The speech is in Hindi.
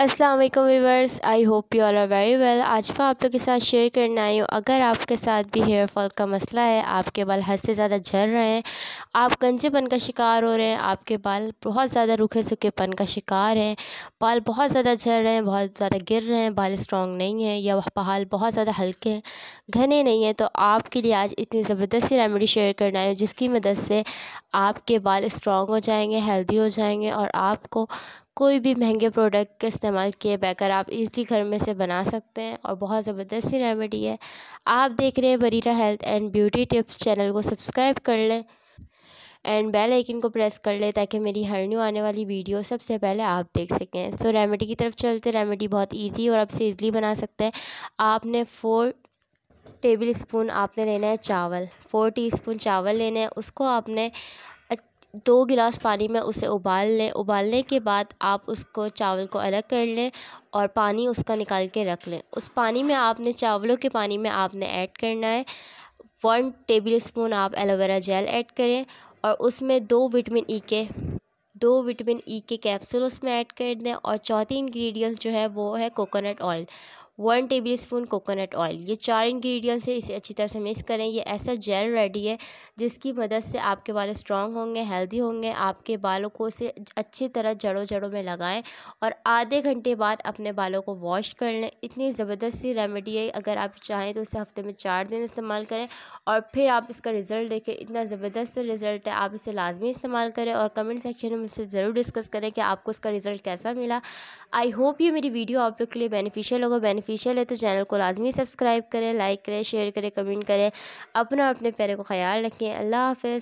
Aslam viewers I hope you all are very well आज मैं आप लोग के साथ शेयर करने आई हूँ अगर आपके साथ भी हेयर फॉल का मसला है आपके बाल हद से ज़्यादा झर रहे हैं आप गंजेपन का शिकार हो रहे हैं आपके बाल बहुत ज़्यादा रूखे सूखेपन का शिकार हैं बाल बहुत ज़्यादा झर रहे हैं बहुत ज़्यादा गिर रहे हैं बाल स्ट्रॉन्ग नहीं है या बाल बहुत ज़्यादा हल्के हैं घने नहीं हैं तो आपके लिए आज इतनी ज़बरदस्त सी रेमेडी शेयर करना हूँ जिसकी मदद से आपके बाल स्ट्रॉन्ग हो जाएंगे हेल्दी हो जाएंगे और आपको कोई भी महंगे प्रोडक्ट का इस्तेमाल किए बगैर आप इज़ली घर में से बना सकते हैं और बहुत ज़बरदस्त सी रेमेडी है आप देख रहे हैं Bareera health and beauty tips channel को सब्सक्राइब कर लें एंड बेल आइकन को प्रेस कर लें ताकि मेरी हर न्यू आने वाली वीडियो सबसे पहले आप देख सकें सो so, रेमेडी की तरफ चलते रेमेडी बहुत इजी और आप इसे इजली बना सकते हैं आपने फोर टेबल स्पून आपने लेना है चावल फोर टीस्पून चावल लेना है उसको आपने दो गिलास पानी में उसे उबाल लें उबालने के बाद आप उसको चावल को अलग कर लें और पानी उसका निकाल के रख लें उस पानी में आपने चावलों के पानी में आपने ऐड करना है वन टेबल स्पून आप एलोवेरा जेल ऐड करें और उसमें दो विटामिन ई के दो विटामिन ई के कैप्सूल उसमें ऐड कर दें और चौथी इंग्रेडिएंट जो है वो है coconut oil one tablespoon coconut oil ये चार इंग्रेडिएंट्स है इसे अच्छी तरह से मिक्स करें ये ऐसा जेल रेडी है जिसकी मदद से आपके बाल स्ट्रॉन्ग होंगे हेल्दी होंगे आपके बालों को इसे अच्छी तरह जड़ों जड़ों में लगाएं और आधे घंटे बाद अपने बालों को वॉश कर लें इतनी ज़बरदस्त सी रेमेडी है अगर आप चाहें तो इसे हफ्ते में चार दिन इस्तेमाल करें और फिर आप इसका रिज़ल्ट देखें इतना ज़बरदस्त रिज़ल्ट है आप इसे लाजमी इस्तेमाल करें और कमेंट सेक्शन में मुझसे ज़रूर डिस्कस करें कि आपको इसका रिज़ल्ट कैसा मिला आई होप ये मेरी वीडियो आप लोग के लिए बेनिफिशियल होगा बेनिफिट ऑफिशियल है तो चैनल को लाजमी सब्सक्राइब करें लाइक करें शेयर करें कमेंट करें अपना अपने पैरों को ख्याल रखें अल्लाह हाफ